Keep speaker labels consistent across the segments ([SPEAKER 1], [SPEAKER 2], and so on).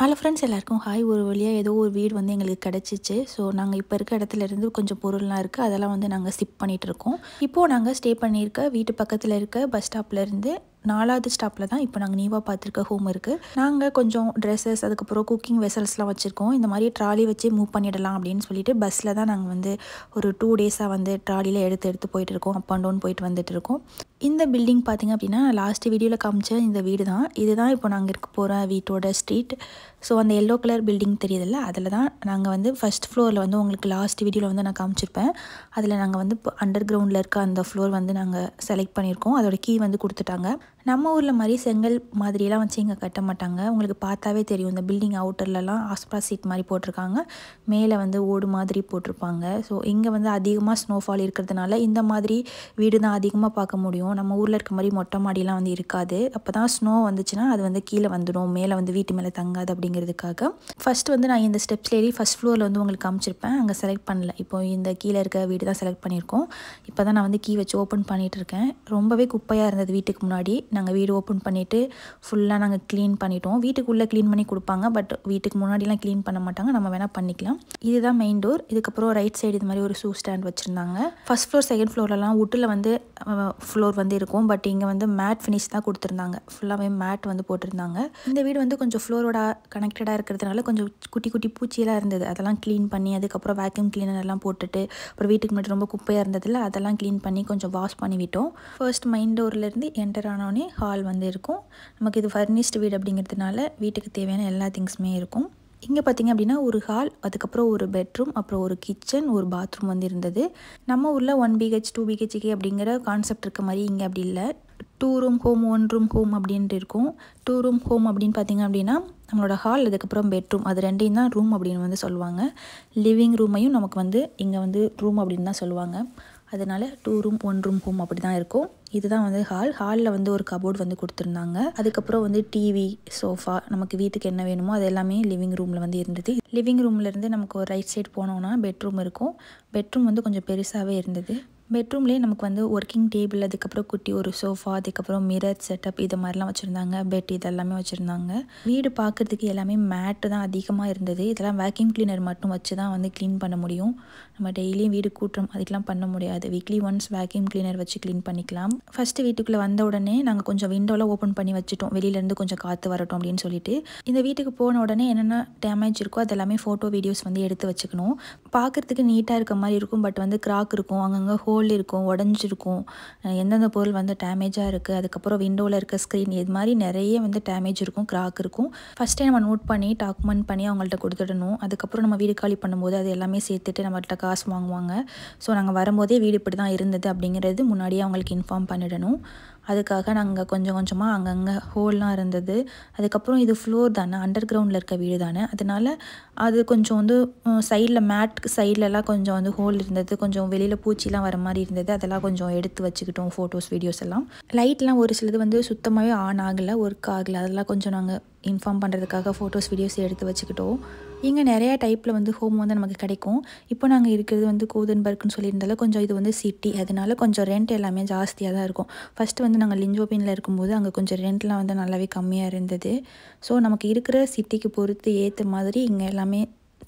[SPEAKER 1] hello friends எல்லாருக்கும் hi ஒரு வழியாக ஏதோ ஒரு வீடு வந்து எங்களுக்கு கிடச்சிச்சு ஸோ நாங்கள் இப்போ இருக்க இடத்துல இருந்து கொஞ்சம் பொருள்லாம் இருக்குது அதெல்லாம் வந்து நாங்கள் ஸ்டிப் பண்ணிகிட்டு இருக்கோம் இப்போது நாங்கள் ஸ்டே பண்ணியிருக்க வீட்டு பக்கத்தில் இருக்க பஸ் ஸ்டாப்லேருந்து நாலாவது ஸ்டாப்பில் தான் இப்போ நாங்கள் நீவாக பார்த்துருக்க ஹோம் இருக்குது நாங்கள் கொஞ்சம் ட்ரெஸ்ஸஸ் அதுக்கப்புறம் குக்கிங் வெசல்ஸ்லாம் வச்சுருக்கோம் இந்த மாதிரி ட்ராலி வச்சு மூவ் பண்ணிடலாம் அப்படின்னு சொல்லிட்டு பஸ்ஸில் தான் நாங்கள் வந்து ஒரு டூ டேஸாக வந்து ட்ராலியில் எடுத்து எடுத்து போயிட்டு இருக்கோம் அப் அண்ட் டவுன் போயிட்டு வந்துட்டு இருக்கோம் இந்த பில்டிங் பார்த்திங்க அப்படின்னா நான் லாஸ்ட்டு வீடியோவில் காமிச்ச இந்த வீடு தான் இதுதான் இப்போ நாங்கள் இருக்க போகிற வீட்டோட ஸ்ட்ரீட் ஸோ அந்த எல்லோ கலர் பில்டிங் தெரியுதில்ல அதில் தான் நாங்கள் வந்து ஃபஸ்ட் ஃப்ளோரில் வந்து உங்களுக்கு லாஸ்ட் வீடியோவில் வந்து நான் காமிச்சிருப்பேன் அதில் நாங்கள் வந்து அண்டர் கிரவுண்டில் இருக்க அந்த ஃப்ளோர் வந்து நாங்கள் செலக்ட் பண்ணியிருக்கோம் அதோட கீ வந்து கொடுத்துட்டாங்க நம்ம ஊரில் மாதிரி செங்கல் மாதிரியெல்லாம் வச்சு இங்கே கட்ட மாட்டாங்க உங்களுக்கு பார்த்தாவே தெரியும் இந்த பில்டிங் அவுட்டர்லலாம் ஆஸ்பா சீட் மாதிரி போட்டிருக்காங்க மேலே வந்து ஓடு மாதிரி போட்டிருப்பாங்க ஸோ இங்கே வந்து அதிகமாக ஸ்னோஃபால் இருக்கிறதுனால இந்த மாதிரி வீடு தான் அதிகமாக பார்க்க முடியும் நம்ம ஊரில் இருக்க மாதிரி மொட்டை மாடியெலாம் வந்து இருக்காது அப்போ தான் ஸ்னோ வந்துச்சுன்னா அது வந்து கீழே வந்துடும் மேலே வந்து வீட்டு மேலே தங்காது அப்படிங்கிறதுக்காக ஃபஸ்ட் வந்து நான் இந்த ஸ்டெப்ஸ் ஏறி ஃபஸ்ட் ஃப்ளோரில் வந்து உங்களுக்கு காமிச்சிருப்பேன் அங்கே செலக்ட் பண்ணல இப்போ இந்த கீழே இருக்க வீடு தான் செலக்ட் பண்ணியிருக்கோம் இப்போ தான் நான் வந்து கீ வச்சு ஓப்பன் பண்ணிகிட்டு இருக்கேன் ரொம்பவே குப்பையாக இருந்தது வீட்டுக்கு முன்னாடி நாங்கள் வீடு ஓப்பன் பண்ணிவிட்டு ஃபுல்லாக நாங்கள் க்ளீன் பண்ணிட்டோம் வீட்டுக்குள்ளே க்ளீன் பண்ணி கொடுப்பாங்க பட் வீட்டுக்கு முன்னாடிலாம் க்ளீன் பண்ண மாட்டாங்க நம்ம வேணால் பண்ணிக்கலாம் இதுதான் மெயின் டோர் இதுக்கப்புறம் ரைட் சைடு இது மாதிரி ஒரு ஷூ ஸ்டாண்ட் வச்சுருந்தாங்க ஃபஸ்ட் ஃப்ளோர் செகண்ட் ஃப்ளோர்லலாம் வுட்டில் வந்து ஃப்ளோர் வந்து இருக்கும் பட் இங்கே வந்து மேட் ஃபினிஷ் தான் கொடுத்துருந்தாங்க ஃபுல்லாகவே மேட் வந்து போட்டிருந்தாங்க இந்த வீடு வந்து கொஞ்சம் ஃப்ளோரோட கனெக்டடாக இருக்கிறதுனால கொஞ்சம் குட்டி குட்டி பூச்சியெல்லாம் இருந்தது அதெல்லாம் க்ளீன் பண்ணி அதுக்கப்புறம் வேக்யூம் க்ளீனர் எல்லாம் போட்டுட்டு அப்புறம் வீட்டுக்கு முன்னாடி ரொம்ப குப்பையாக இருந்ததில்ல அதெல்லாம் க்ளீன் பண்ணி கொஞ்சம் வாஷ் பண்ணி விட்டோம் ஃபர்ஸ்ட் மைண்ட் டோர்லேருந்து என்டர் ஆனோடனே ஹால் வந்து இருக்கும் நமக்கு இது ஃபர்னிஷ்டு வீடு அப்படிங்கிறதுனால வீட்டுக்கு தேவையான எல்லா திங்ஸுமே இருக்கும் இங்கே பார்த்திங்க அப்படின்னா ஒரு ஹால் அதுக்கப்புறம் ஒரு பெட்ரூம் அப்புறம் ஒரு கிச்சன் ஒரு பாத்ரூம் வந்து இருந்தது நம்ம ஊரில் ஒன் பிஹெச் டூ பிஹெச்கே அப்படிங்கிற கான்செப்ட் இருக்க மாதிரி இங்கே அப்படி இல்லை two room home one room home அப்படின்ட்டு இருக்கும் டூ ரூம் ஹோம் அப்படின்னு பார்த்திங்க அப்படின்னா நம்மளோட ஹால் அதுக்கப்புறம் பெட்ரூம் அது ரெண்டையும் தான் ரூம் அப்படின்னு வந்து சொல்லுவாங்க லிவிங் ரூமையும் நமக்கு வந்து இங்கே வந்து ரூம் அப்படின்னு தான் சொல்லுவாங்க அதனால் two room one room home அப்படி தான் இருக்கும் இதுதான் வந்து ஹால் ஹாலில் வந்து ஒரு கபோர்டு வந்து கொடுத்துருந்தாங்க அதுக்கப்புறம் வந்து டிவி சோஃபா நமக்கு வீட்டுக்கு என்ன வேணுமோ அது எல்லாமே லிவிங் ரூமில் வந்து இருந்தது லிவிங் ரூம்லேருந்து நமக்கு ஒரு ரைட் சைடு போனோன்னா பெட்ரூம் இருக்கும் பெட்ரூம் வந்து கொஞ்சம் பெருசாகவே இருந்தது பெட்ரூம்லேயே நமக்கு வந்து ஒர்க்கிங் டேபிள் அதுக்கப்புறம் குட்டி ஒரு சோஃபா அதுக்கப்புறம் மிரர் செட்டப் இது மாதிரிலாம் வச்சுருந்தாங்க பெட் இதெல்லாமே வச்சுருந்தாங்க வீடு பார்க்குறதுக்கு எல்லாமே மேட்டு தான் அதிகமாக இருந்தது இதெல்லாம் வேக்யூம் கிளீனர் மட்டும் வச்சு தான் வந்து க்ளீன் பண்ண முடியும் நம்ம டெய்லியும் வீடு கூட்டுறோம் அதுக்கெலாம் பண்ண முடியாது வீக்லி ஒன்ஸ் வேக்யூம் கிளீனர் வச்சு க்ளீன் பண்ணிக்கலாம் ஃபஸ்ட்டு வீட்டுக்குள்ளே வந்த உடனே நாங்கள் கொஞ்சம் விண்டோலாம் ஓப்பன் பண்ணி வச்சுட்டோம் வெளியிலேருந்து கொஞ்சம் காற்று வரட்டும் அப்படின்னு சொல்லிட்டு இந்த வீட்டுக்கு போன உடனே என்னென்ன டேமேஜ் இருக்கோ அதெல்லாமே ஃபோட்டோ வீடியோஸ் வந்து எடுத்து வச்சுக்கணும் பார்க்குறதுக்கு நீட்டாக இருக்க மாதிரி இருக்கும் பட் வந்து கிராக் இருக்கும் அங்கங்கே ஹோ ஹோல் இருக்கும் உடஞ்சிருக்கும் எந்தெந்த பொருள் வந்து டேமேஜாக இருக்குது அதுக்கப்புறம் விண்டோவில் இருக்க ஸ்க்ரீன் இது மாதிரி நிறைய வந்து டேமேஜ் இருக்கும் கிராக் இருக்கும் ஃபஸ்ட்டே நம்ம நோட் பண்ணி டாக்குமெண்ட் பண்ணி அவங்கள்ட்ட கொடுத்துடணும் அதுக்கப்புறம் நம்ம வீடு காலி பண்ணும்போது அது எல்லாமே சேர்த்துட்டு நம்மள்கிட்ட காசு வாங்குவாங்க ஸோ நாங்கள் வரும்போதே வீடு இப்படி தான் இருந்தது அப்படிங்கிறது முன்னாடியே அவங்களுக்கு இன்ஃபார்ம் பண்ணிடணும் அதுக்காக நாங்கள் கொஞ்சம் கொஞ்சமாக அங்கங்கே ஹோல்லாம் இருந்தது அதுக்கப்புறம் இது ஃப்ளோர் தானே அண்டர் கிரவுண்டில் இருக்க வீடு தானே அதனால் அது கொஞ்சம் வந்து சைடில் மேட் சைட்லலாம் கொஞ்சம் வந்து ஹோல் இருந்தது கொஞ்சம் வெளியில் பூச்சிலாம் வர மாதிரி இருந்தது அதெல்லாம் கொஞ்சம் எடுத்து வச்சுக்கிட்டோம் ஃபோட்டோஸ் வீடியோஸ் எல்லாம் லைட்லாம் ஒரு சிலது வந்து சுத்தமாகவே ஆன் ஆகலை ஒர்க் ஆகலை அதெல்லாம் கொஞ்சம் நாங்கள் இன்ஃபார்ம் பண்ணுறதுக்காக ஃபோட்டோஸ் வீடியோஸ் எடுத்து வச்சுக்கிட்டோம் இங்கே நிறையா டைப்பில் வந்து ஹோம் வந்து நமக்கு கிடைக்கும் இப்போ நாங்கள் இருக்கிறது வந்து கூதன்பர்க்னு சொல்லியிருந்தால கொஞ்சம் இது வந்து சிட்டி அதனால கொஞ்சம் ரெண்ட் எல்லாமே ஜாஸ்தியாக தான் இருக்கும் ஃபஸ்ட்டு வந்து நாங்கள் லிஞ்சோபினில் இருக்கும்போது அங்கே கொஞ்சம் ரெண்ட்லாம் வந்து நல்லாவே கம்மியாக இருந்தது ஸோ நமக்கு இருக்கிற சிட்டிக்கு பொறுத்து ஏற்ற மாதிரி இங்கே எல்லாமே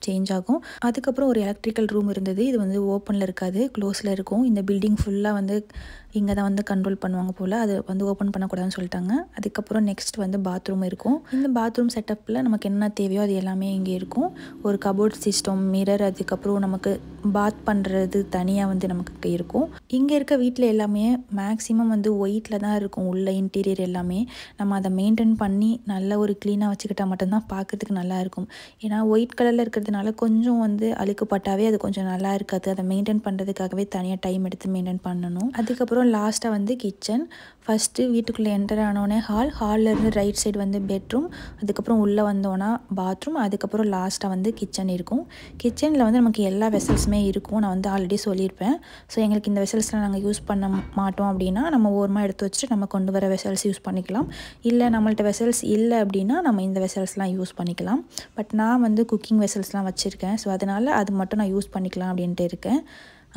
[SPEAKER 1] சேஞ்ச் ஆகும் அதுக்கப்புறம் ஒரு எலக்ட்ரிக்கல் ரூம் இருந்தது இது வந்து ஓப்பனில் இருக்காது க்ளோஸில் இருக்கும் இந்த பில்டிங் ஃபுல்லாக வந்து இங்கே தான் வந்து கண்ட்ரோல் பண்ணுவாங்க போல் அது வந்து ஓப்பன் பண்ணக்கூடாதுன்னு சொல்லிட்டாங்க அதுக்கப்புறம் நெக்ஸ்ட் வந்து பாத்ரூம் இருக்கும் இந்த பாத்ரூம் செட்டப்பில் நமக்கு என்ன தேவையோ அது எல்லாமே இங்கே இருக்கும் ஒரு கபோர்ட் சிஸ்டம் மிரர் அதுக்கப்புறம் நமக்கு பாத் பண்ணுறது தனியாக வந்து நமக்கு இருக்கும் இங்கே இருக்க வீட்டில் எல்லாமே மேக்ஸிமம் வந்து ஒயிட்டில் தான் இருக்கும் உள்ள இன்டீரியர் எல்லாமே நம்ம அதை மெயின்டைன் பண்ணி நல்ல ஒரு க்ளீனாக வச்சுக்கிட்டால் மட்டும்தான் பார்க்கறதுக்கு நல்லாயிருக்கும் ஏன்னா ஒயிட் கலரில் இருக்கிறதுனால கொஞ்சம் வந்து அழுக்குப்பட்டாவே அது கொஞ்சம் நல்லா இருக்காது அதை மெயின்டைன் பண்ணுறதுக்காகவே தனியாக டைம் எடுத்து மெயின்டைன் பண்ணணும் அதுக்கப்புறம் அதுக்கப்புறம் லாஸ்ட்டாக வந்து கிச்சன் ஃபஸ்ட்டு வீட்டுக்குள்ளே என்டர் ஆனோடனே ஹால் ஹால்லேருந்து ரைட் சைடு வந்து பெட்ரூம் அதுக்கப்புறம் உள்ளே வந்தோன்னா பாத்ரூம் அதுக்கப்புறம் லாஸ்ட்டாக வந்து கிச்சன் இருக்கும் கிச்சனில் வந்து நமக்கு எல்லா வெசல்ஸுமே இருக்கும் நான் வந்து ஆல்ரெடி சொல்லியிருப்பேன் ஸோ எங்களுக்கு இந்த வெசல்ஸ்லாம் நாங்கள் யூஸ் பண்ண மாட்டோம் அப்படின்னா நம்ம ஓரமாக எடுத்து வச்சுட்டு நம்ம கொண்டு வர வெசல்ஸ் யூஸ் பண்ணிக்கலாம் இல்லை நம்மள்ட்ட வெசல்ஸ் இல்லை அப்படின்னா நம்ம இந்த வெசல்ஸ்லாம் யூஸ் பண்ணிக்கலாம் பட் நான் வந்து குக்கிங் வெசல்ஸ்லாம் வச்சுருக்கேன் ஸோ அதனால் அது மட்டும் நான் யூஸ் பண்ணிக்கலாம் அப்படின்ட்டு இருக்கேன்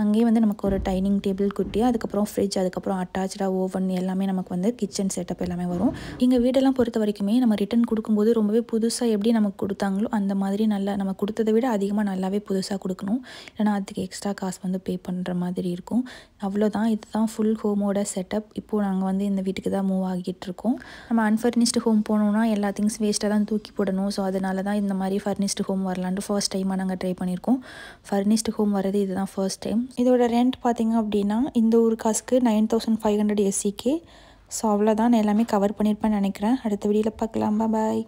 [SPEAKER 1] அங்கேயே வந்து நமக்கு ஒரு டைனிங் டேபிள் குட்டி அதுக்கப்புறம் ஃப்ரிட்ஜ் அதுக்கப்புறம் அட்டாச்சாக ஓவன் எல்லாமே நமக்கு வந்து கிச்சன் செட்டப் எல்லாமே வரும் எங்கள் வீடெல்லாம் பொறுத்த வரைக்குமே நம்ம ரிட்டன் கொடுக்கும்போது ரொம்பவே புதுசாக எப்படி நமக்கு கொடுத்தாங்களோ அந்த மாதிரி நல்லா நம்ம கொடுத்ததை விட அதிகமாக நல்லாவே புதுசாக கொடுக்கணும் இல்லைனா அதுக்கு எக்ஸ்ட்ரா காசு வந்து பே பண்ணுற மாதிரி இருக்கும் அவ்வளோதான் இதுதான் ஃபுல் ஹோமோட செட்டப் இப்போது நாங்கள் வந்து இந்த வீட்டுக்கு தான் மூவ் ஆகிட்டு இருக்கோம் நம்ம அன்ஃபர்னிஷ்டு ஹோம் போனோம்னா எல்லா திங்ஸ் வேஸ்ட்டாக தான் தூக்கி போடணும் ஸோ அதனால தான் இந்த மாதிரி ஃபர்னிஷ்டு ஹோம் வரலான்ட்டு ஃபர்ஸ்ட் டைமாக நாங்கள் ட்ரை பண்ணியிருக்கோம் ஃபர்னிஷ்டு ஹோம் வரது இதுதான் ஃபர்ஸ்ட் டைம் வரும் இதோட ரெண்ட் பார்த்திங்க அப்படின்னா இந்த ஒரு காசுக்கு நைன் தௌசண்ட் ஃபைவ் ஹண்ட்ரட் எஸ்சிக்கு ஸோ அவ்வளோதான் எல்லாமே கவர் பண்ணியிருப்பேன்னு நினைக்கிறேன் அடுத்த வீடியோவில் பார்க்கலாம் பாய்